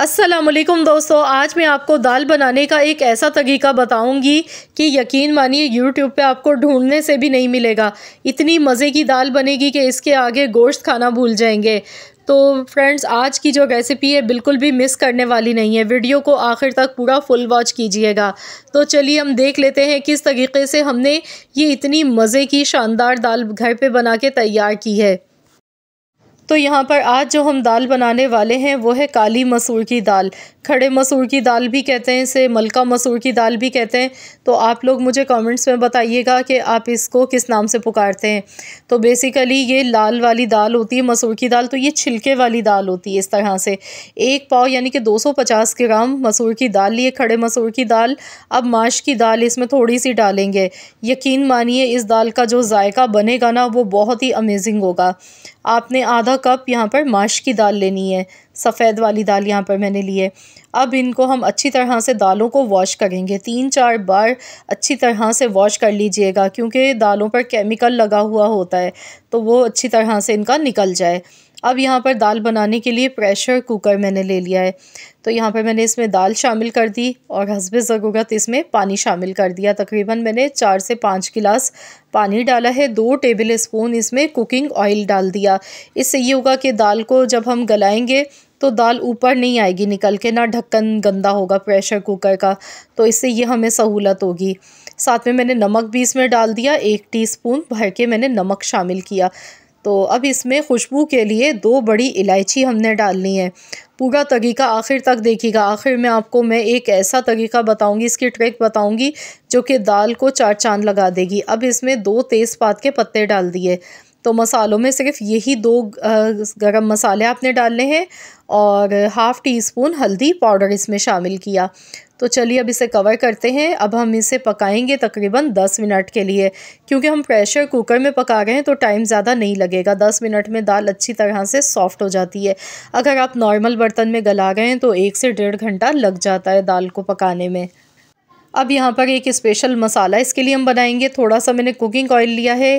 असलम दोस्तों आज मैं आपको दाल बनाने का एक ऐसा तरीका बताऊंगी कि यकीन मानिए YouTube पे आपको ढूंढने से भी नहीं मिलेगा इतनी मज़े की दाल बनेगी कि इसके आगे गोश्त खाना भूल जाएंगे तो फ्रेंड्स आज की जो रेसिपी है बिल्कुल भी मिस करने वाली नहीं है वीडियो को आखिर तक पूरा फुल वॉच कीजिएगा तो चलिए हम देख लेते हैं किस तरीके से हमने ये इतनी मज़े की शानदार दाल घर पर बना के तैयार की है तो यहाँ पर आज जो हम दाल बनाने वाले हैं वो है काली मसूर की दाल खड़े मसूर की दाल भी कहते हैं इसे मलका मसूर की दाल भी कहते हैं तो आप लोग मुझे कमेंट्स में बताइएगा कि आप इसको किस नाम से पुकारते हैं तो बेसिकली ये लाल वाली दाल होती है मसूर की दाल तो ये छिलके वाली दाल होती है इस तरह से एक पाव यानी कि 250 ग्राम मसूर की दाल लिए खड़े मसूर की दाल अब माश की दाल इसमें थोड़ी सी डालेंगे यकीन मानिए इस दाल का जो जायका बनेगा ना वो बहुत ही अमेजिंग होगा आपने आधा कप यहाँ पर माश की दाल लेनी है सफ़ेद वाली दाल यहाँ पर मैंने ली है अब इनको हम अच्छी तरह से दालों को वॉश करेंगे तीन चार बार अच्छी तरह से वॉश कर लीजिएगा क्योंकि दालों पर केमिकल लगा हुआ होता है तो वो अच्छी तरह से इनका निकल जाए अब यहाँ पर दाल बनाने के लिए प्रेशर कुकर मैंने ले लिया है तो यहाँ पर मैंने इसमें दाल शामिल कर दी और हसब ज़रूरत तो इसमें पानी शामिल कर दिया तकरीबन मैंने चार से पाँच गिलास पानी डाला है दो टेबल स्पून इसमें कुकिंग ऑयल डाल दिया इससे ये होगा कि दाल को जब हम गलाएँगे तो दाल ऊपर नहीं आएगी निकल के ना ढक्कन गंदा होगा प्रेशर कुकर का तो इससे ये हमें सहूलत होगी साथ में मैंने नमक भी इसमें डाल दिया एक टीस्पून भर के मैंने नमक शामिल किया तो अब इसमें खुशबू के लिए दो बड़ी इलायची हमने डालनी है पूरा तरीका आखिर तक देखिएगा आखिर में आपको मैं एक ऐसा तरीका बताऊंगी इसकी ट्रिक बताऊंगी जो कि दाल को चार चांद लगा देगी अब इसमें दो तेज़पात के पत्ते डाल दिए तो मसालों में सिर्फ यही दो गरम मसाले आपने डालने हैं और हाफ़ टी स्पून हल्दी पाउडर इसमें शामिल किया तो चलिए अब इसे कवर करते हैं अब हम इसे पकाएंगे तकरीबन दस मिनट के लिए क्योंकि हम प्रेशर कुकर में पका रहे हैं तो टाइम ज़्यादा नहीं लगेगा दस मिनट में दाल अच्छी तरह से सॉफ्ट हो जाती है अगर आप नॉर्मल बर्तन में गला रहे हैं तो एक से डेढ़ घंटा लग जाता है दाल को पकाने में अब यहाँ पर एक स्पेशल मसाला इसके लिए हम बनाएंगे थोड़ा सा मैंने कुकिंग ऑयल लिया है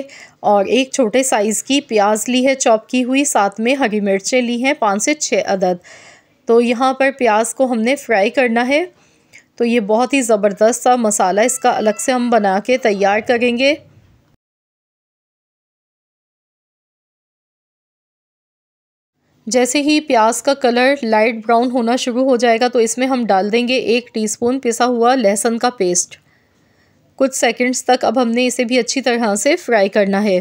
और एक छोटे साइज़ की प्याज ली है चॉप की हुई साथ में हरी मिर्चें ली हैं पाँच से छः अदद तो यहाँ पर प्याज को हमने फ्राई करना है तो ये बहुत ही ज़बरदस्त सा मसाला इसका अलग से हम बना के तैयार करेंगे जैसे ही प्याज का कलर लाइट ब्राउन होना शुरू हो जाएगा तो इसमें हम डाल देंगे एक टीस्पून पिसा हुआ लहसुन का पेस्ट कुछ सेकंड्स तक अब हमने इसे भी अच्छी तरह से फ्राई करना है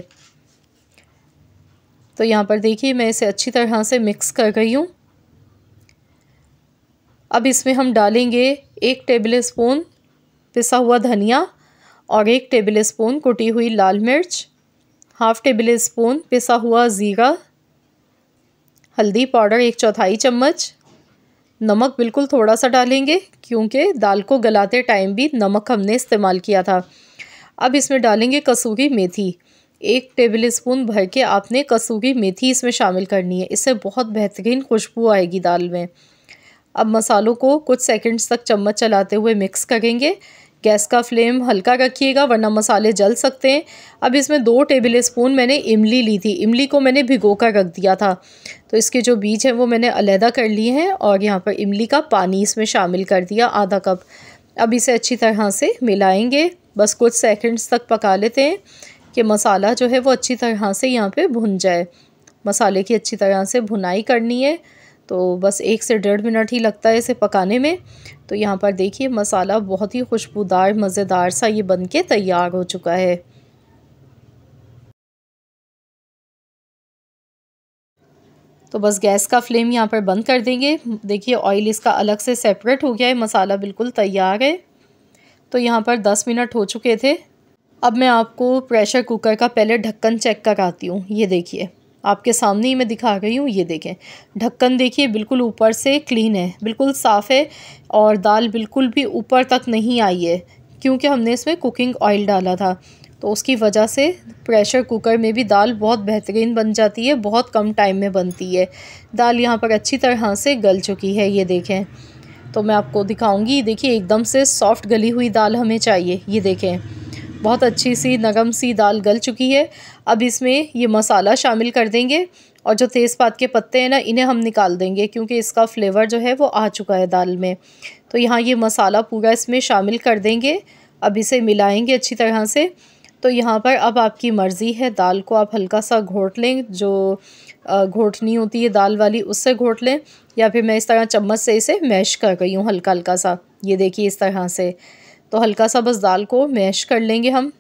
तो यहाँ पर देखिए मैं इसे अच्छी तरह से मिक्स कर गई हूँ अब इसमें हम डालेंगे एक टेबल स्पून पिसा हुआ धनिया और एक टेबल स्पून कुटी हुई लाल मिर्च हाफ़ टेबल स्पून पिसा हुआ ज़ीरा हल्दी पाउडर एक चौथाई चम्मच नमक बिल्कुल थोड़ा सा डालेंगे क्योंकि दाल को गलाते टाइम भी नमक हमने इस्तेमाल किया था अब इसमें डालेंगे कसूरी मेथी एक टेबल स्पून भर के आपने कसूरी मेथी इसमें शामिल करनी है इससे बहुत बेहतरीन खुशबू आएगी दाल में अब मसालों को कुछ सेकंड्स तक चम्मच चलाते हुए मिक्स करेंगे गैस का फ्लेम हल्का रखिएगा वरना मसाले जल सकते हैं अब इसमें दो टेबल स्पून मैंने इमली ली थी इमली को मैंने भिगो कर रख दिया था तो इसके जो बीज हैं वो मैंने अलहदा कर लिए हैं और यहाँ पर इमली का पानी इसमें शामिल कर दिया आधा कप अब इसे अच्छी तरह से मिलाएंगे बस कुछ सेकंड्स तक पका लेते हैं कि मसाला जो है वो अच्छी तरह से यहाँ पर भुन जाए मसाले की अच्छी तरह से भुनाई करनी है तो बस एक से डेढ़ मिनट ही लगता है इसे पकाने में तो यहाँ पर देखिए मसाला बहुत ही खुशबूदार मज़ेदार सा ये बन के तैयार हो चुका है तो बस गैस का फ्लेम यहाँ पर बंद कर देंगे देखिए ऑयल इसका अलग से सेपरेट हो गया है मसाला बिल्कुल तैयार है तो यहाँ पर दस मिनट हो चुके थे अब मैं आपको प्रेशर कुकर का पहले ढक्कन चेक कराती हूँ ये देखिए आपके सामने ही मैं दिखा रही हूँ ये देखें ढक्कन देखिए बिल्कुल ऊपर से क्लीन है बिल्कुल साफ़ है और दाल बिल्कुल भी ऊपर तक नहीं आई है क्योंकि हमने इसमें कुकिंग ऑयल डाला था तो उसकी वजह से प्रेशर कुकर में भी दाल बहुत बेहतरीन बन जाती है बहुत कम टाइम में बनती है दाल यहाँ पर अच्छी तरह से गल चुकी है ये देखें तो मैं आपको दिखाऊंगी देखिए एकदम से सॉफ्ट गली हुई दाल हमें चाहिए ये देखें बहुत अच्छी सी नगम सी दाल गल चुकी है अब इसमें ये मसाला शामिल कर देंगे और जो तेज़पात के पत्ते हैं ना इन्हें हम निकाल देंगे क्योंकि इसका फ्लेवर जो है वो आ चुका है दाल में तो यहाँ ये मसाला पूरा इसमें शामिल कर देंगे अब इसे मिलाएंगे अच्छी तरह से तो यहाँ पर अब आपकी मर्ज़ी है दाल को आप हल्का सा घोट लें जो घोटनी होती है दाल वाली उससे घोट लें या फिर मैं इस तरह चम्मच से इसे मैश कर गई हूँ हल्का हल्का सा ये देखिए इस तरह से तो हल्का सा बस दाल को मैश कर लेंगे हम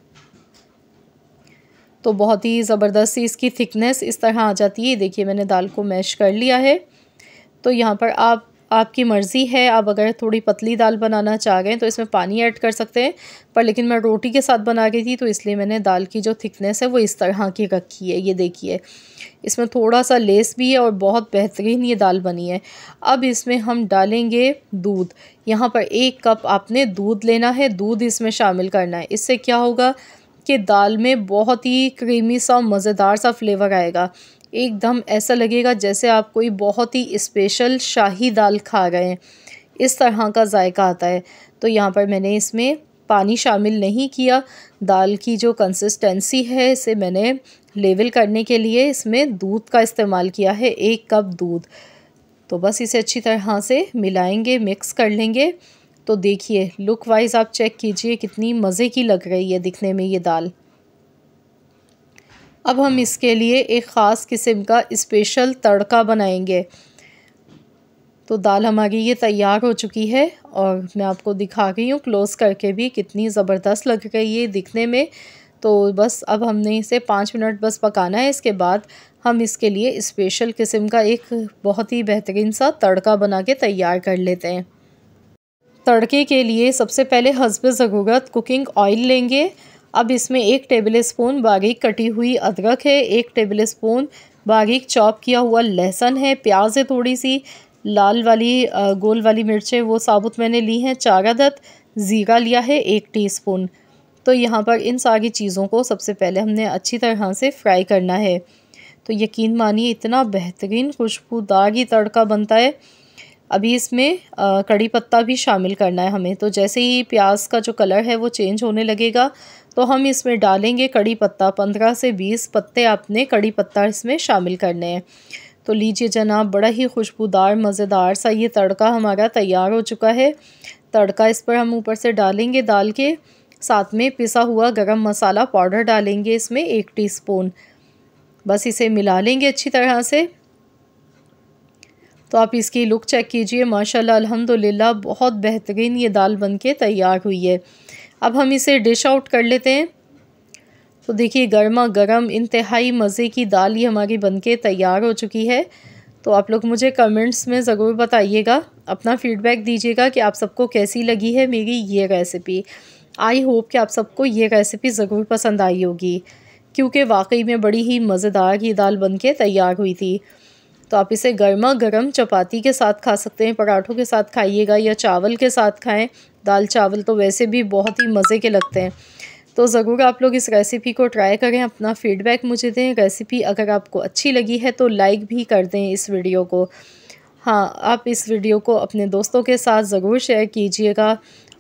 तो बहुत ही ज़बरदस्त सी इसकी थिकनेस इस तरह आ जाती है देखिए मैंने दाल को मैश कर लिया है तो यहाँ पर आप आपकी मर्ज़ी है आप अगर थोड़ी पतली दाल बनाना चाह गए तो इसमें पानी ऐड कर सकते हैं पर लेकिन मैं रोटी के साथ बना रही थी तो इसलिए मैंने दाल की जो थिकनेस है वो इस तरह की रखी है ये देखिए इसमें थोड़ा सा लेस भी है और बहुत बेहतरीन ये दाल बनी है अब इसमें हम डालेंगे दूध यहाँ पर एक कप आपने दूध लेना है दूध इसमें शामिल करना है इससे क्या होगा कि दाल में बहुत ही क्रीमी सा मज़ेदार सा फ्लेवर आएगा एकदम ऐसा लगेगा जैसे आप कोई बहुत ही स्पेशल शाही दाल खा रहे हैं इस तरह का जायका आता है तो यहाँ पर मैंने इसमें पानी शामिल नहीं किया दाल की जो कंसिस्टेंसी है इसे मैंने लेवल करने के लिए इसमें दूध का इस्तेमाल किया है एक कप दूध तो बस इसे अच्छी तरह से मिलाएंगे मिक्स कर लेंगे तो देखिए लुक वाइज आप चेक कीजिए कितनी मज़े की लग रही है दिखने में ये दाल अब हम इसके लिए एक ख़ास किस्म का स्पेशल तड़का बनाएंगे तो दाल हमारी ये तैयार हो चुकी है और मैं आपको दिखा रही हूँ क्लोज़ करके भी कितनी ज़बरदस्त लग रही है दिखने में तो बस अब हमने इसे पाँच मिनट बस पकाना है इसके बाद हम इसके लिए स्पेशल किस्म का एक बहुत ही बेहतरीन सा तड़का बना के तैयार कर लेते हैं तड़के के लिए सबसे पहले हसब ज़रूरत कुकिंग ऑयल लेंगे अब इसमें एक टेबल स्पून बारीक कटी हुई अदरक है एक टेबल स्पून बारीक चॉप किया हुआ लहसुन है प्याज है थोड़ी सी लाल वाली गोल वाली मिर्चें वो साबुत मैंने ली हैं चार अदद ज़ीरा लिया है एक टीस्पून तो यहाँ पर इन सारी चीज़ों को सबसे पहले हमने अच्छी तरह से फ्राई करना है तो यकीन मानिए इतना बेहतरीन खुशबूदार ही तड़का बनता है अभी इसमें कड़ी पत्ता भी शामिल करना है हमें तो जैसे ही प्याज का जो कलर है वो चेंज होने लगेगा तो हम इसमें डालेंगे कड़ी पत्ता पंद्रह से बीस पत्ते आपने कड़ी पत्ता इसमें शामिल करने हैं तो लीजिए जनाब बड़ा ही खुशबूदार मज़ेदार सा ये तड़का हमारा तैयार हो चुका है तड़का इस पर हम ऊपर से डालेंगे डाल के साथ में पिसा हुआ गरम मसाला पाउडर डालेंगे इसमें एक टीस्पून बस इसे मिला लेंगे अच्छी तरह से तो आप इसकी लुक चेक कीजिए माशाल्लाह अल्हम्दुलिल्लाह बहुत बेहतरीन ये दाल बनके तैयार हुई है अब हम इसे डिश आउट कर लेते हैं तो देखिए गर्मा गर्म इंतहाई मज़े की दाल ये हमारी बनके तैयार हो चुकी है तो आप लोग मुझे कमेंट्स में ज़रूर बताइएगा अपना फीडबैक दीजिएगा कि आप सबको कैसी लगी है मेरी ये रेसिपी आई होप कि आप सबको ये रेसिपी ज़रूर पसंद आई होगी क्योंकि वाकई में बड़ी ही मज़ेदार ये दाल बनके तैयार हुई थी तो आप इसे गर्मा गर्म चपाती के साथ खा सकते हैं पराठों के साथ खाइएगा या चावल के साथ खाएं दाल चावल तो वैसे भी बहुत ही मज़े के लगते हैं तो ज़रूर आप लोग इस रेसिपी को ट्राई करें अपना फ़ीडबैक मुझे दें रेसिपी अगर आपको अच्छी लगी है तो लाइक भी कर दें इस वीडियो को हाँ आप इस वीडियो को अपने दोस्तों के साथ ज़रूर शेयर कीजिएगा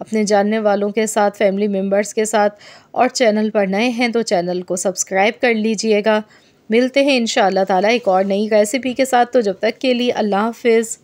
अपने जानने वालों के साथ फैमिली मेम्बर्स के साथ और चैनल पर नए हैं तो चैनल को सब्सक्राइब कर लीजिएगा मिलते हैं इन ताला एक और नई रेसिपी के साथ तो जब तक के लिए अल्लाह हाफिज़